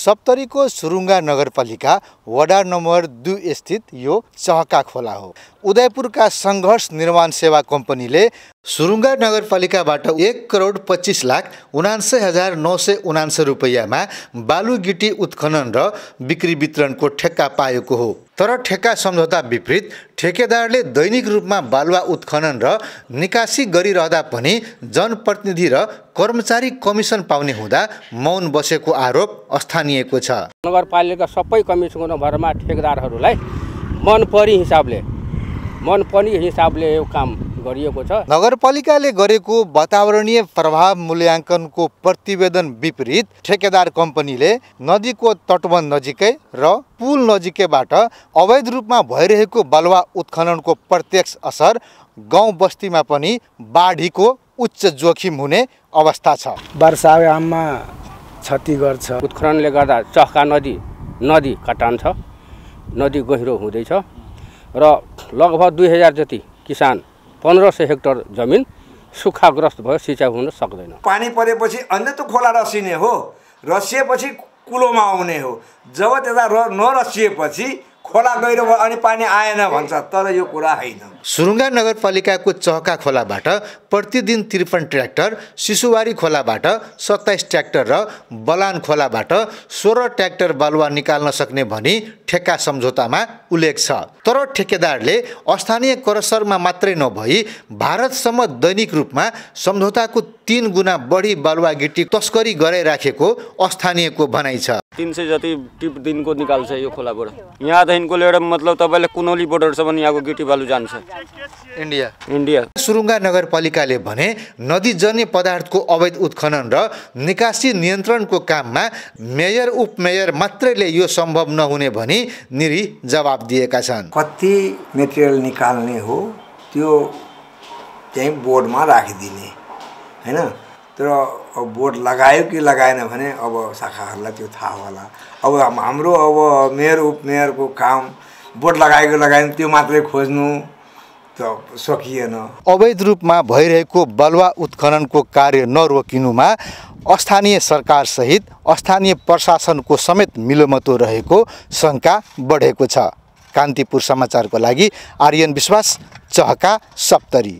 सप्तरीको सुरुङ्गा नगरपालिका वडा नम्बर दुई स्थित यो चहका खोला हो उदयपुरका सङ्घर्ष निर्माण सेवा कम्पनीले सुरुङ्गा नगरपालिकाबाट एक करोड पच्चिस लाख उनान्सय हजार नौ सय उनान्सय रुपियाँमा बालुगिटी उत्खनन र बिक्री वितरणको ठेक्का पाएको हो तर ठेक्का सम्झौता विपरीत ठेकेदारले दैनिक रूपमा बालुवा उत्खनन र निकासी गरिरहँदा पनि जनप्रतिनिधि र कर्मचारी कमिसन पाउने हुँदा मौन बसेको आरोप स्थानीयको छ नगरपालिका सबै कमिसनभरमा भरमा ठेकेदारहरूलाई मनपरी हिसाबले मनपरी हिसाबले यो काम गरिएको छ नगरपालिकाले गरेको वातावरणीय प्रभाव मूल्याङ्कनको प्रतिवेदन विपरीत ठेकेदार कम्पनीले नदीको तटवन नजिकै र पुल नजिकैबाट अवैध रूपमा भइरहेको बालुवा उत्खननको प्रत्यक्ष असर गाउँ बस्तीमा पनि बाढीको उच्च जोखिम हुने अवस्था छ वर्षायाममा क्षति गर्छ उत्खननले गर्दा चहका नदी नदी कटान छ नदी गहिरो हुँदैछ र लगभग दुई हजार जति किसान पन्ध्र सय हेक्टर जमिन सुखाग्रस्त भयो सिँचाइ हुन सक्दैन पानी परेपछि अन्य त खोला रसिने हो रसिएपछि कुलोमा आउने हो जब त्यता र नरसिएपछि खोला गहिरो भयो अनि पानी आएन भन्छ तर यो कुरा होइन सुरुङ्गा नगरपालिकाको चहका खोलाबाट प्रतिदिन त्रिपन्न ट्र्याक्टर शिशुवारी खोलाबाट सत्ताइस ट्र्याक्टर र बलान खोलाबाट सोह्र ट्र्याक्टर बालुवा निकाल्न सक्ने भनी ठेक्का सम्झौतामा उल्लेख छ तर ठेकेदारले स्थानीय करसरमा मात्रै नभई भारतसम्म दैनिक रूपमा सम्झौताको तिन गुणा बढी बालुवा गिटी तस्करी गराइराखेको स्थानीयको भनाइ छ तिन सय जति टिप दिनको निकाल्छ यो खोलाबाट यहाँदेखिको लिएर मतलब तपाईँले कुनौली बोर्डरसम्म यहाँको गिटी बालु जान्छ इन्डिया इन्डिया सुरुङ्गा नगरपालिकाले भने नदीजन्य पदार्थको अवैध उत्खनन र निकासी नियन्त्रणको काममा मेयर उपमेयर मात्रैले यो सम्भव नहुने भनी निरी जवाब दिएका छन् कति मेटेरियल निकाल्ने हो त्यो त्यहीँ बोर्डमा राखिदिने होइन तर बोर्ड लगायो कि लगाएन भने अब शाखाहरूलाई त्यो थाहा होला अब हाम्रो अब मेयर उपमेयरको काम बोर्ड लगाएको लगाएन त्यो मात्रै खोज्नु त सकिएन अवैध रूपमा भइरहेको बलुवा उत्खननको कार्य नरोकिनुमा स्थानीय सरकारसहित स्थानीय प्रशासनको समेत मिलोमतो रहेको शङ्का बढेको छ कान्तिपुर समाचारको लागि आर्यन विश्वास चहका सप्तरी